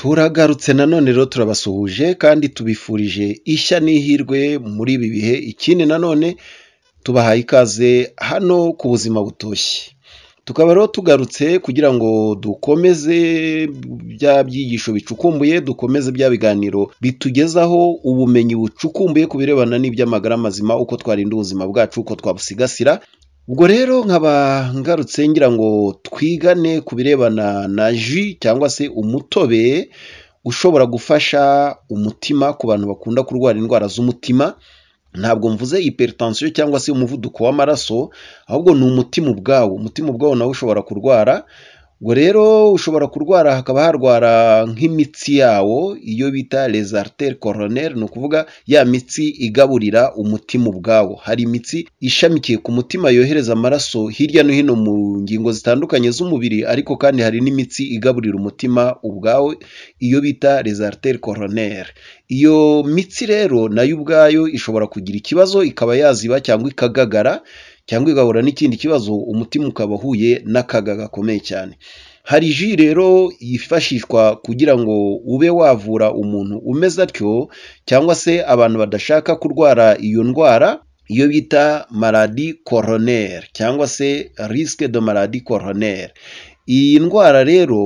turagarutse nanone rero turabasuhuje kandi tubifurije ishya n'ihirwe muri ibi bihe ikindi nanone tubahaye ikaze hano ku buzima butoshye tukaba rero tugarutse kugira ngo dukomeze bya byigisho bicukumbuye dukomeze bya biganiro bitugezaho ubumenyi bucukumbuye ku birebana n'iby'amagara mazima uko twarinda ubuzima bwacu uko twabusigasira Ubwo rero nkaba ngarutse ngira ngo twigane ku birebana na ji cyangwa se umutobe ushobora gufasha umutima ku bantu bakunda kurwara indwara z'umutima ntabwo mvuze hypertension cyangwa se umuvuduko w'amaraso ahubwo ni umutima ubwawo umutima ubwawo nawe ushobora kurwara ubwo rero ushobora kurwara hakaba harwara nk'imitsi yawo iyo bita les coroner ni ukuvuga ya mitsi igaburira umutima ubwawo hari imitsi ishamikiye ku mutima yohereza amaraso hirya no hino mu ngingo zitandukanye z'umubiri ariko kandi hari n'imitsi igaburira umutima ubwawo iyo bita les coroner iyo mitsi rero nayo ubwayo ishobora kugira ikibazo ikaba yaziba cyangwa ikagagara cyangwa igahura n'ikindi kibazo umutima ukaba uhuye n'akaga gakomeye cyane hari ji rero yifashishwa kugira ngo ube wavura umuntu umeze atyo cyangwa se abantu badashaka kurwara iyo ndwara iyo bita maradi koroneri cyangwa se risike do maradi koroneri Iyi ndwara rero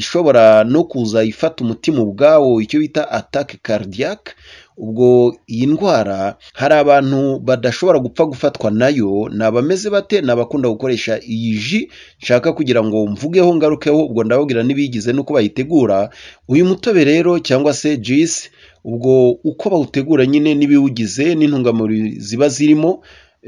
ishobora no kuza ifata umutima ubwawo icyo bita atake cardiac, ubwo iyi ndwara hari abantu badashobora gupfa gufatwa nayo, ni abameze bate? Ni abakunda gukoresha iyi ji nshaka kugira ngo mvugeho ngarukeho, ubwo ndababwira n'ibiyigize n'uko bayitegura, uyu mutobe rero cyangwa se jisi, ubwo uko bawutegura nyine n'ibiwugize n'intungamubiri ziba zirimo,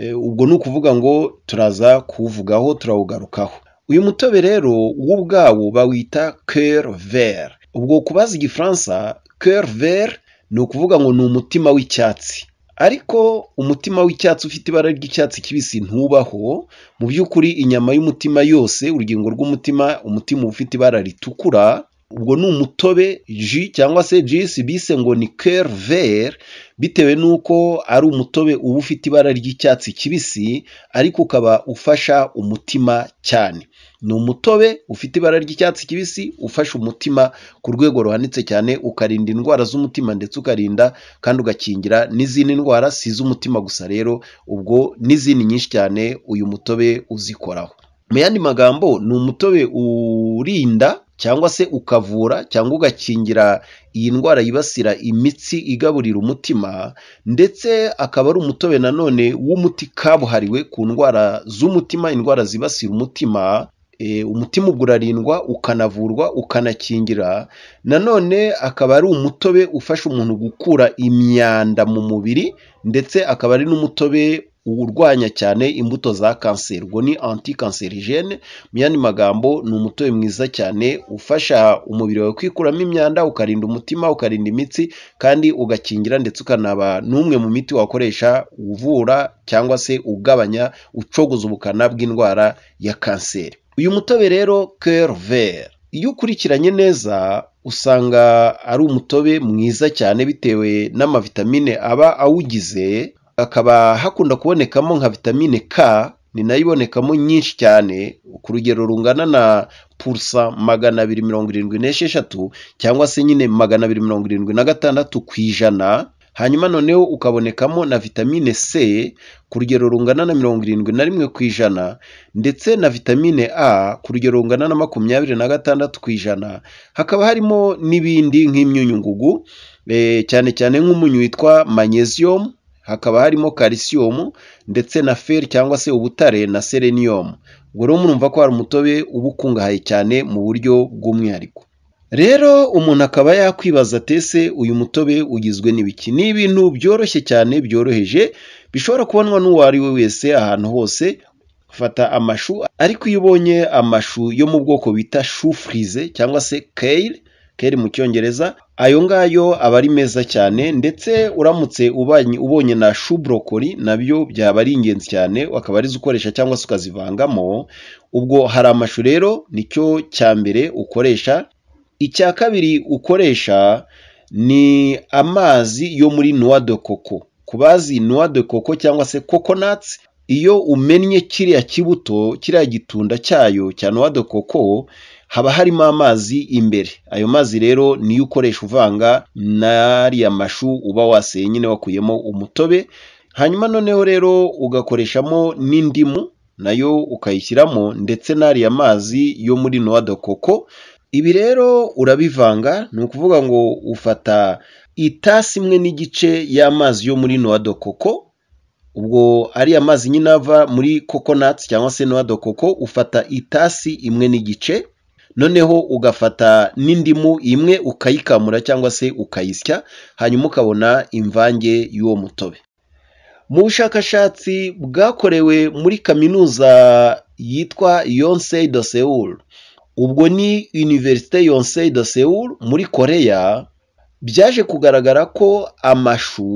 eh, ubwo ni ukuvuga ngo turaza kuwuvugaho, turawugarukaho. uyu mutobe rero w’ubwawo ubwawo bawita coeur vert ubwo kubaza igifaransa coeur vert ni ukuvuga ngo ni umutima w'icyatsi ariko umutima w'icyatsi ufite ibara ry'icyatsi kibisi ntubaho mu by'ukuri inyama y'umutima yose urugingo rw'umutima umutima uba ufite ibara ritukura ubwo ni umutobe ji cyangwa se jisi bise ngo ni keruveri bitewe n'uko ari umutobe uba ufite ibara ry'icyatsi kibisi ariko ukaba ufasha umutima cyane ni umutobe ufite ibara ry'icyatsi kibisi ufasha umutima ku rwego ruhanitse cyane ukarinda indwara z'umutima ndetse ukarinda kandi ugakingira n'izindi ndwara si iz'umutima gusa rero ubwo n'izindi nyinshi cyane uyu mutobe uzikoraho mu yandi magambo ni umutobe urinda cyangwa se ukavura cyangwa ugakingira iyi ndwara yibasira imitsi igaburira umutima ndetse akaba ari umutobe nanone w'umuti kabuhariwe ku ndwara z'umutima indwara zibasira umutima eh, umutima urarindwa ukanavurwa ukanakingira nanone akaba ari umutobe ufasha umuntu gukura imyanda mu mubiri ndetse akaba ari n'umutobe urwanya cyane imbuto za kanseri ubwo ni anti kanserigene mu yandi magambo ni umutobe mwiza cyane ufasha umubiri wawe kwikuramo imyanda ukarinda umutima ukarinda imitsi kandi ugakingira ndetse ukanaba n'umwe mu miti wakoresha uvura cyangwa se ugabanya ucogoza ubukana bw'indwara ya kanseri uyu mutobe rero keruveri iyo ukurikiranye neza usanga ari umutobe mwiza cyane bitewe n'amavitamine aba awugize hakaba hakunda kubonekamo nka vitamine K ni nayo ibonekamo nyinshi cyane ku rugero rungana na pulsa magana abiri mirongo irindwi n'esheshatu cyangwa se nyine magana abiri mirongo irindwi na gatandatu ku ijana hanyuma noneho ukabonekamo na vitamine C ku rugero rungana na mirongo irindwi na rimwe ku ijana ndetse na vitamine A ku rugero rungana na makumyabiri na gatandatu ku ijana hakaba harimo n'ibindi nk'imyunyungugu eh, cyane cyane nk'umunyu witwa magnesium hakaba harimo calcium ndetse na fer cyangwa se ubutare na selenium ubwo rero murumva ko hari umutobe uba ukungahaye cyane mu buryo bw'umwihariko rero umuntu akaba yakwibaza atese uyu mutobe ugizwe n'ibiki ni ibintu byoroshye cyane byoroheje bishobora kubonwa n'uwo ari we wese ahantu hose fata amashu ariko iyo ubonye amashu yo mu bwoko bita shufurize cyangwa se kale keri mu cyongereza ayo ngayo aba ari meza cyane ndetse uramutse ubonye na shuburokori nabyo byaba ari ingenzi cyane wakaba ari ukoresha cyangwa se ukazivangamo ubwo hari amashu rero nicyo cya mbere ukoresha icya kabiri ukoresha ni amazi yo muri nuwa de koko ku bazi nuwa de koko cyangwa se kokonatsi iyo umennye kiriya kibuto kiriya gitunda cyayo cya nuwa de koko haba harimo amazi imbere ayo mazi rero niyo ukoresha uvanga n'ariya mashu uba waseye nyine wakuyemo umutobe hanyuma noneho rero ugakoreshamo n'indimu nayo ukayishyiramo ndetse n'ariya mazi yo muri nowa koko ibi rero urabivanga ni ukuvuga ngo ufata itasi imwe n'igice y'amazi yo muri nowa koko ubwo ariya mazi nyine ava muri kokonati cyangwa se nowa koko ufata itasi imwe n'igice noneho ugafata n'indimu imwe ukayikamura cyangwa se ukayisya hanyuma ukabona imvange y'uwo mutobe mu bushakashatsi bwakorewe muri kaminuza yitwa yonsei do Seoul ubwo ni univerisite yonsei de Seoul muri koreya byaje kugaragara ko amashu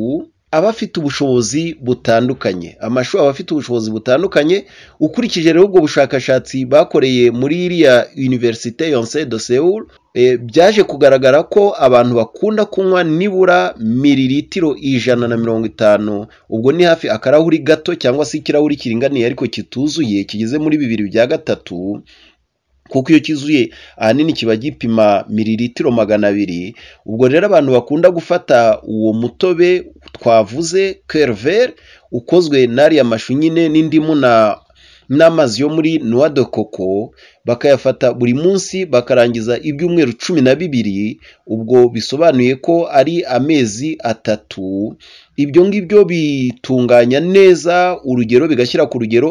Abafite ubushobozi butandukanye amashuri aba afite ubushobozi butandukanye ukurikije rero ubwo bushakashatsi bakoreye muri iriya univerisite yonse do sewuru eh, byaje kugaragara ko abantu bakunda kunywa nibura miriritiro ijana na mirongo itanu ubwo ni hafi akarahuri gato cyangwa se ikirahuri kiringaniye ariko kituzuye kigeze muri bibiri bya gatatu kuko iyo cyuzuye ahanini kiba gipima miriritiro magana abiri ubwo rero abantu bakunda gufata uwo mutobe twavuze kereveri ukozwe n'ariya mashu nyine n'indimu na n'amazi yo muri Nowa de koko bakayafata buri munsi bakarangiza ibyumweru cumi na bibiri ubwo bisobanuye ko ari amezi atatu ibyo ngibyo bitunganya neza urugero bigashyira ku rugero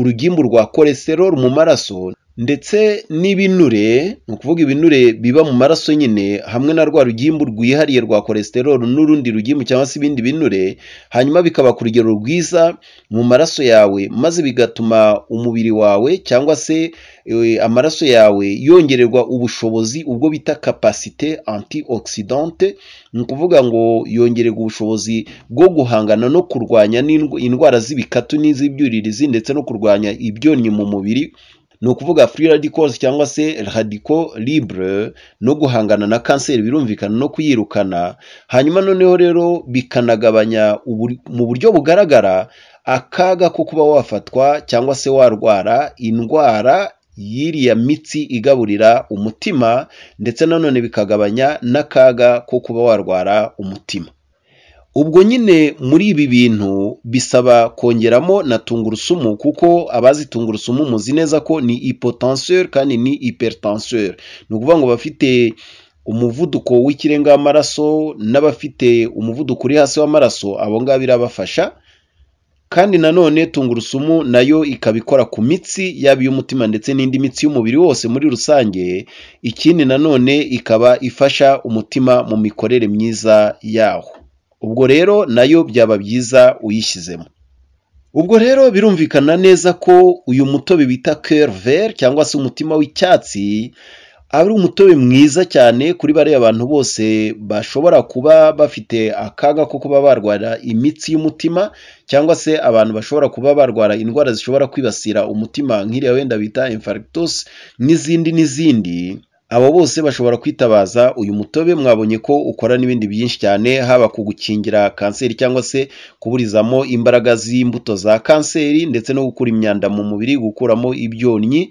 urugimbu rwa kolesterol mu maraso ndetse n'ibinure ni ukuvuga ibinure biba mu maraso nyine hamwe na rwa rugimbu rwihariye rwa cholesterol n'urundi rugimbu cyangwa se ibindi binure hanyuma bikaba ku rugero rwiza mu maraso yawe maze bigatuma umubiri wawe cyangwa se e, amaraso yawe yongererwa ubushobozi ubwo bita capacite antioxidante ni ukuvuga ngo yongererwa ubushobozi bwo guhangana no kurwanya indwara z'ibikatu n'iz'ibyuririzi ndetse no kurwanya ibyonnyi mu mubiri ni ukuvuga free radicals cyangwa se radical libre no guhangana na kanseri birumvikana no kuyirukana hanyuma noneho rero bikanagabanya mu buryo bugaragara akaga ko kuba wafatwa cyangwa se warwara indwara y'iriya mitsi igaburira umutima ndetse nanone bikagabanya n'akaga ko kuba warwara umutima ubwo nyine muri ibi bintu bisaba kongeramo na tungurusumu kuko abazi tungurusumu muzi neza ko ni ipotenseri kandi ni iperitenseri ni ukuvuga ngo bafite umuvuduko w'ikirenga w'amaraso n'abafite umuvuduko uri hasi w'amaraso abo ngabo irabafasha kandi nanone tungurusumu nayo ikaba ikora ku mitsi yaba iy'umutima ndetse n'indi mitsi y'umubiri wose muri rusange ikindi nanone ikaba ifasha umutima mu mikorere myiza yawo ubwo rero nayo byaba byiza uyishyizemo ubwo rero birumvikana neza ko uyu mutobe bita keruveri cyangwa se umutima w'icyatsi ari umutobe mwiza cyane kuri bariya abantu bose bashobora kuba bafite akaga ko kuba barwara imitsi y'umutima cyangwa se abantu bashobora kuba barwara indwara zishobora kwibasira umutima nk'iriya wenda bita infaritusi n'izindi n'izindi Abo bose bashobora kwitabaza uyu mutobe mwabonye ko ukora n'ibindi byinshi cyane haba ku gukingira kanseri cyangwa se kuburizamo imbaraga z'imbuto za kanseri ndetse no gukura imyanda mu mubiri gukuramo ibyonnyi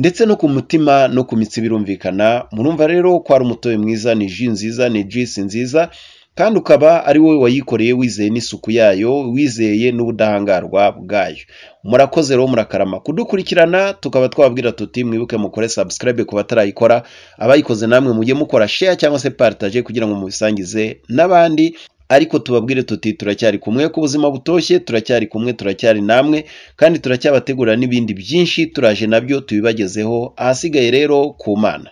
ndetse no ku mutima no ku mitsi birumvikana murumva rero ko ari umutobe mwiza ni ji nziza ni jisi nziza kandi ukaba ari wowe wayikoreye wizeye n'isuku yayo wizeye n'ubudahangarwa bwayo murakoze rero murakarama kudukurikirana tukaba twababwira tuti mwibuke mukore subscribe ku batarayikora abayikoze namwe mujye mukora share cyangwa se partage kugira ngo mubisangize n'abandi ariko tubabwire tuti turacyari kumwe ku buzima butoshye turacyari kumwe turacyari namwe kandi turacyabategurira n'ibindi byinshi turaje nabyo tubibagezeho ahasigaye rero ku mana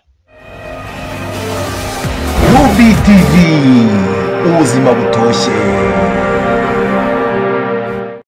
Ubuzima butoshye